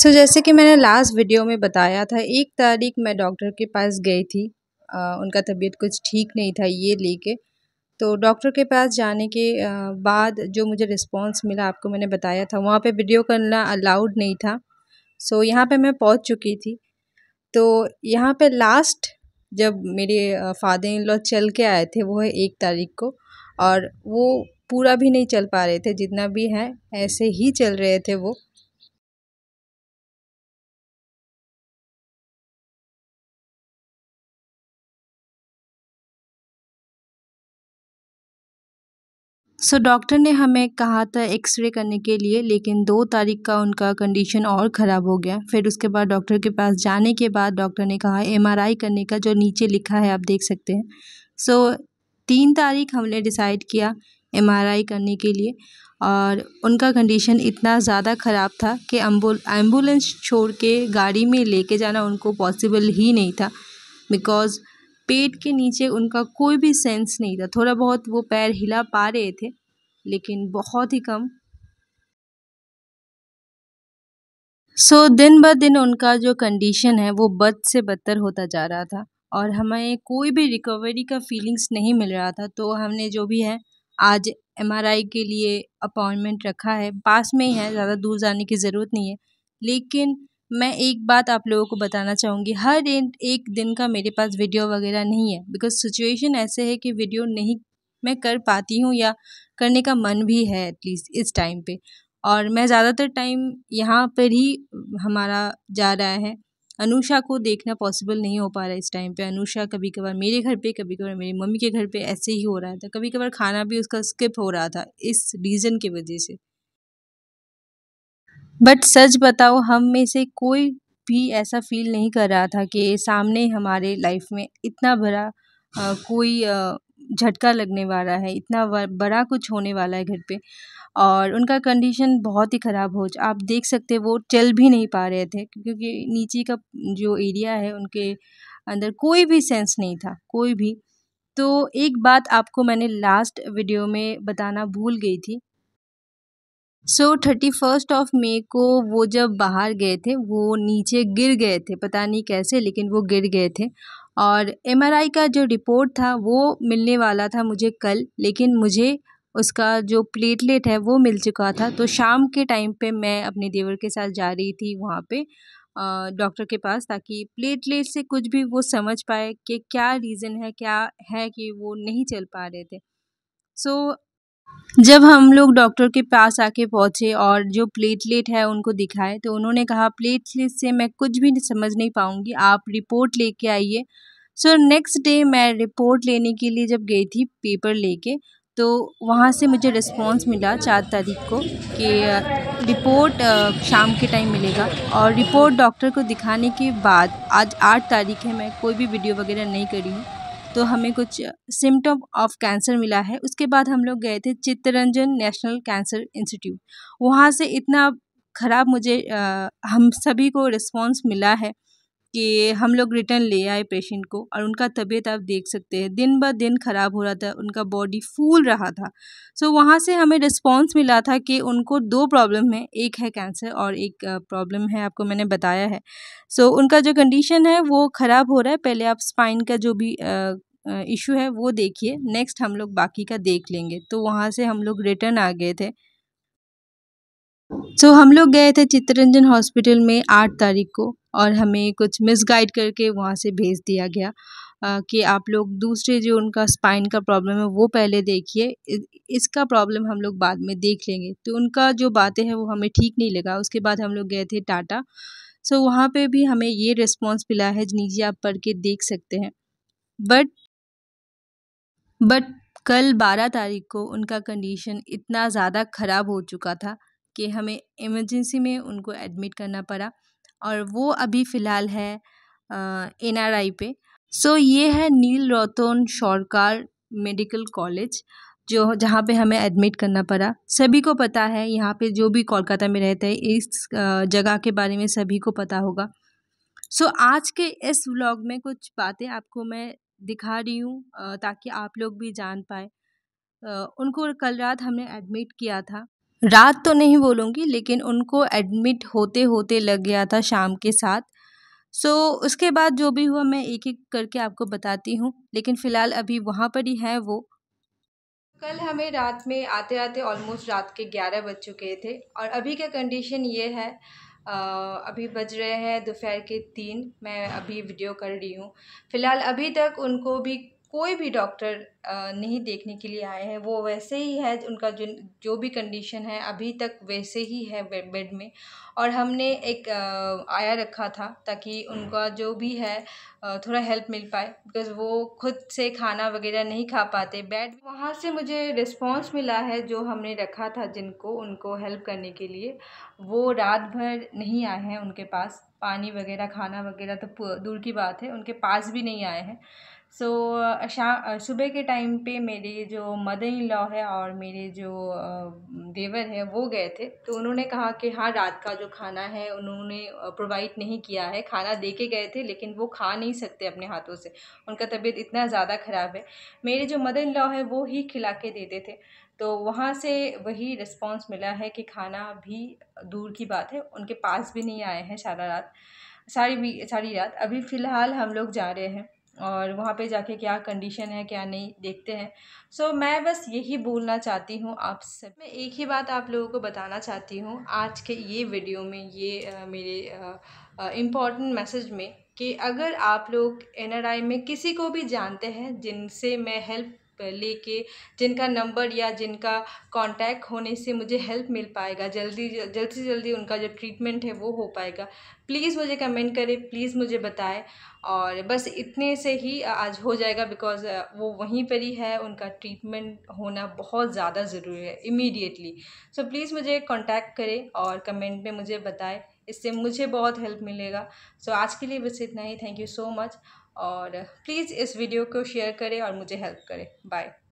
सो so, जैसे कि मैंने लास्ट वीडियो में बताया था एक तारीख मैं डॉक्टर के पास गई थी आ, उनका तबीयत कुछ ठीक नहीं था ये लेके तो डॉक्टर के पास जाने के बाद जो मुझे रिस्पांस मिला आपको मैंने बताया था वहाँ पे वीडियो करना अलाउड नहीं था सो so, यहाँ पे मैं पहुँच चुकी थी तो यहाँ पे लास्ट जब मेरे फादर इन लॉ चल के आए थे वो है एक तारीख को और वो पूरा भी नहीं चल पा रहे थे जितना भी है ऐसे ही चल रहे थे वो सो so, डॉक्टर ने हमें कहा था एक्सरे करने के लिए लेकिन दो तारीख का उनका कंडीशन और ख़राब हो गया फिर उसके बाद डॉक्टर के पास जाने के बाद डॉक्टर ने कहा एमआरआई करने का जो नीचे लिखा है आप देख सकते हैं सो so, तीन तारीख हमने डिसाइड किया एमआरआई करने के लिए और उनका कंडीशन इतना ज़्यादा ख़राब था कि एम्बुलेंस छोड़ के गाड़ी में लेके जाना उनको पॉसिबल ही नहीं था बिकॉज़ पेट के नीचे उनका कोई भी सेंस नहीं था थोड़ा बहुत वो पैर हिला पा रहे थे लेकिन बहुत ही कम सो so, दिन ब दिन उनका जो कंडीशन है वो बद से बदतर होता जा रहा था और हमें कोई भी रिकवरी का फीलिंग्स नहीं मिल रहा था तो हमने जो भी है आज एमआरआई के लिए अपॉइंटमेंट रखा है पास में ही है ज़्यादा दूर जाने की ज़रूरत नहीं है लेकिन मैं एक बात आप लोगों को बताना चाहूँगी हर एक दिन का मेरे पास वीडियो वगैरह नहीं है बिकॉज सिचुएशन ऐसे है कि वीडियो नहीं मैं कर पाती हूँ या करने का मन भी है एटलीस्ट इस टाइम पे और मैं ज़्यादातर टाइम यहाँ पर ही हमारा जा रहा है अनुषा को देखना पॉसिबल नहीं हो पा रहा है इस टाइम पे अनुषा कभी कभार मेरे घर पे कभी कभार मेरी मम्मी के घर पे ऐसे ही हो रहा था कभी कभार खाना भी उसका स्किप हो रहा था इस रीज़न की वजह से बट सच बताओ हम में से कोई भी ऐसा फील नहीं कर रहा था कि सामने हमारे लाइफ में इतना बड़ा कोई झटका लगने वाला है इतना बड़ा कुछ होने वाला है घर पे और उनका कंडीशन बहुत ही ख़राब हो आप देख सकते वो चल भी नहीं पा रहे थे क्योंकि नीचे का जो एरिया है उनके अंदर कोई भी सेंस नहीं था कोई भी तो एक बात आपको मैंने लास्ट वीडियो में बताना भूल गई थी so thirty first of May को वो जब बाहर गए थे वो नीचे गिर गए थे पता नहीं कैसे लेकिन वो गिर गए थे और एम का जो रिपोर्ट था वो मिलने वाला था मुझे कल लेकिन मुझे उसका जो प्लेटलेट है वो मिल चुका था तो शाम के टाइम पे मैं अपने देवर के साथ जा रही थी वहाँ पे डॉक्टर के पास ताकि प्लेटलेट से कुछ भी वो समझ पाए कि क्या रीज़न है क्या है कि वो नहीं चल पा रहे थे सो so, जब हम लोग डॉक्टर के पास आके पहुँचे और जो प्लेटलेट है उनको दिखाए तो उन्होंने कहा प्लेटलेट से मैं कुछ भी समझ नहीं पाऊँगी आप रिपोर्ट लेके आइए सो नेक्स्ट डे मैं रिपोर्ट लेने के लिए जब गई थी पेपर लेके तो वहाँ से मुझे रिस्पांस मिला चार तारीख को कि रिपोर्ट शाम के टाइम मिलेगा और रिपोर्ट डॉक्टर को दिखाने के बाद आज आठ तारीख है मैं कोई भी वीडियो वगैरह नहीं करी हूँ तो हमें कुछ सिम्टम ऑफ कैंसर मिला है उसके बाद हम लोग गए थे चित्तरंजन नेशनल कैंसर इंस्टीट्यूट वहाँ से इतना ख़राब मुझे हम सभी को रिस्पॉन्स मिला है कि हम लोग रिटर्न ले आए पेशेंट को और उनका तबीयत आप देख सकते हैं दिन ब दिन ख़राब हो रहा था उनका बॉडी फूल रहा था सो so, वहाँ से हमें रिस्पॉन्स मिला था कि उनको दो प्रॉब्लम है एक है कैंसर और एक प्रॉब्लम है आपको मैंने बताया है सो so, उनका जो कंडीशन है वो ख़राब हो रहा है पहले आप स्पाइन का जो भी इशू है वो देखिए नेक्स्ट हम लोग बाकी का देख लेंगे तो वहाँ से हम लोग रिटर्न आ गए थे सो तो so, हम लोग गए थे चित्तरंजन हॉस्पिटल में आठ तारीख को और हमें कुछ मिसगाइड करके वहाँ से भेज दिया गया आ, कि आप लोग दूसरे जो उनका स्पाइन का प्रॉब्लम है वो पहले देखिए इसका प्रॉब्लम हम लोग बाद में देख लेंगे तो उनका जो बातें हैं वो हमें ठीक नहीं लगा उसके बाद हम लोग गए थे टाटा सो so, वहाँ पे भी हमें ये रिस्पॉन्स मिला है नीचे आप पढ़ के देख सकते हैं बट बट कल बारह तारीख को उनका कंडीशन इतना ज़्यादा ख़राब हो चुका था कि हमें इमरजेंसी में उनको एडमिट करना पड़ा और वो अभी फ़िलहाल है एन आर आई पे सो so, ये है नील रोतोन शौरकार मेडिकल कॉलेज जो जहाँ पे हमें एडमिट करना पड़ा सभी को पता है यहाँ पे जो भी कोलकाता में रहते हैं इस जगह के बारे में सभी को पता होगा सो so, आज के इस व्लॉग में कुछ बातें आपको मैं दिखा रही हूँ ताकि आप लोग भी जान पाए उनको कल रात हमने एडमिट किया था रात तो नहीं बोलूँगी लेकिन उनको एडमिट होते होते लग गया था शाम के साथ सो so, उसके बाद जो भी हुआ मैं एक एक करके आपको बताती हूँ लेकिन फ़िलहाल अभी वहाँ पर ही है वो कल हमें रात में आते आते ऑलमोस्ट रात के ग्यारह बज चुके थे और अभी का कंडीशन ये है अभी बज रहे हैं दोपहर के तीन मैं अभी वीडियो कर रही हूँ फ़िलहाल अभी तक उनको भी कोई भी डॉक्टर नहीं देखने के लिए आए हैं वो वैसे ही है उनका जिन जो भी कंडीशन है अभी तक वैसे ही है बेड में और हमने एक आया रखा था ताकि उनका जो भी है थोड़ा हेल्प मिल पाए बिकॉज़ वो खुद से खाना वगैरह नहीं खा पाते बेड वहाँ से मुझे रिस्पांस मिला है जो हमने रखा था जिनको उनको हेल्प करने के लिए वो रात भर नहीं आए हैं उनके पास पानी वगैरह खाना वगैरह तो दूर की बात है उनके पास भी नहीं आए हैं सो शाम सुबह के टाइम पे मेरे जो मदर इन लॉ है और मेरे जो देवर है वो गए थे तो उन्होंने कहा कि हाँ रात का जो खाना है उन्होंने प्रोवाइड नहीं किया है खाना दे के गए थे लेकिन वो खा नहीं सकते अपने हाथों से उनका तबीयत इतना ज़्यादा ख़राब है मेरे जो मदर इन लॉ है वो ही खिला के देते थे तो वहाँ से वही रिस्पॉन्स मिला है कि खाना भी दूर की बात है उनके पास भी नहीं आए हैं सारा रात सारी सारी रात अभी फ़िलहाल हम लोग जा रहे हैं और वहाँ पे जाके क्या कंडीशन है क्या नहीं देखते हैं सो so, मैं बस यही बोलना चाहती हूँ आप सब मैं एक ही बात आप लोगों को बताना चाहती हूँ आज के ये वीडियो में ये आ, मेरे इम्पॉर्टेंट मैसेज में कि अगर आप लोग एन में किसी को भी जानते हैं जिनसे मैं हेल्प लेके जिनका नंबर या जिनका कांटेक्ट होने से मुझे हेल्प मिल पाएगा जल्दी जल्द से जल्दी उनका जो ट्रीटमेंट है वो हो पाएगा प्लीज़ मुझे कमेंट करें प्लीज़ मुझे बताएं और बस इतने से ही आज हो जाएगा बिकॉज़ वो वहीं पर ही है उनका ट्रीटमेंट होना बहुत ज़्यादा ज़रूरी है इमीडिएटली सो so, प्लीज़ मुझे कॉन्टैक्ट करें और कमेंट में मुझे बताएं इससे मुझे बहुत हेल्प मिलेगा सो so, आज के लिए बस इतना ही थैंक यू सो मच और प्लीज़ इस वीडियो को शेयर करें और मुझे हेल्प करें बाय